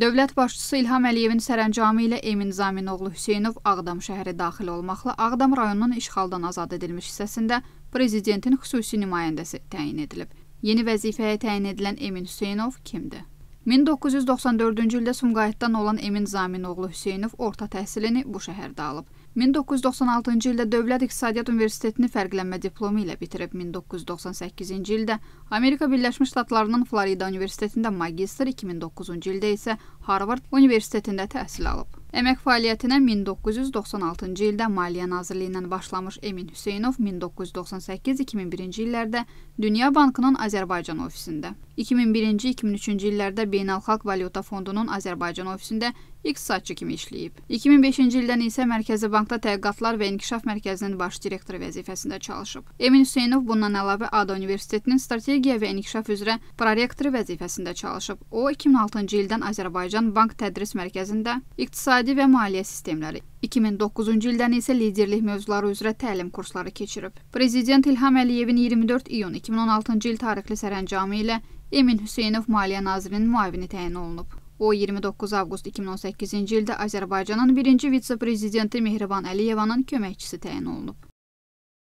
Dövlət başçısı İlham Əliyevin sərəncamı ilə Emin Zaminoğlu Hüseynov Ağdam şəhəri daxil olmaqla Ağdam rayonunun işğaldan azad edilmiş hissəsində prezidentin xüsusi nümayəndəsi təyin edilib. Yeni vəzifəyə təyin edilən Emin Hüseynov kimdir? 1994-cü ildə Sumqayıtdan olan Emin Zaminoğlu Hüseynov orta təhsilini bu şəhərdə alıb. 1996-cı ildə Dövlət İqtisadiyyat Universitetini fərqlənmə diplomu ilə bitirib. 1998-ci ildə Amerika Birləşmiş Ştatlarının Florida Universitetində magistr, 2009-cu ildə isə Harvard Universitetində təhsil alıb. Əmək fəaliyyətinə 1996-cı ildə Maliyyə Nazirliyi ilə başlamış Emin Hüseynov 1998-2001-ci illərdə Dünya Bankının Azərbaycan ofisində 2001-2003-cü illərdə Beynəlxalq Valyuta Fondunun Azərbaycan ofisində iqtisadçı kimi işləyib. 2005-ci ildən isə Mərkəzi Bankda Tədqiqatlar və İnkişaf Mərkəzinin baş direktoru vəzifəsində çalışıb. Emin Hüseynov bundan əlavə ADA Universitetinin Strategiya və İnkişaf üzrə prorektoru vəzifəsində çalışıb. O 2006-cı ildən Azərbaycan Bank Tədris Mərkəzində iqtisadi və maliyyə sistemləri, 2009-cu ildən isə liderlik mövzuları üzrə təlim kursları keçirib. Prezident İlham Əliyevin 24 iyun 2016-cı il tarixli sərəncamı ilə Emin Hüseynov Maliyyə Nazirinin müavini təyin olunub. O 29 avqust 2018-ci ildə Azərbaycanın birinci vitse-prezidenti Mehriban Əliyevanın köməkçisi təyin olunub.